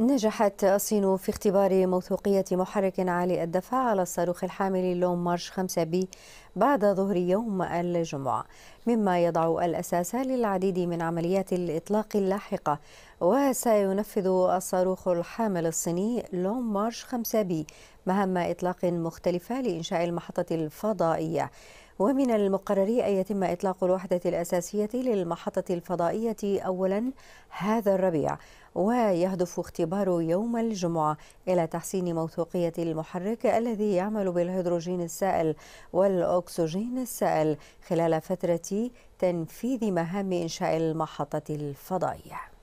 نجحت الصين في اختبار موثوقية محرك عالي الدفع على الصاروخ الحامل لون مارش 5 بي بعد ظهر يوم الجمعة مما يضع الأساس للعديد من عمليات الإطلاق اللاحقة وسينفذ الصاروخ الحامل الصيني لون مارش 5 بي مهام إطلاق مختلفة لإنشاء المحطة الفضائية ومن المقرر أن يتم إطلاق الوحدة الأساسية للمحطة الفضائية أولا هذا الربيع ويهدف اختبار يوم الجمعة إلى تحسين موثوقية المحرك الذي يعمل بالهيدروجين السائل والأكسجين السائل خلال فترة تنفيذ مهام إنشاء المحطة الفضائية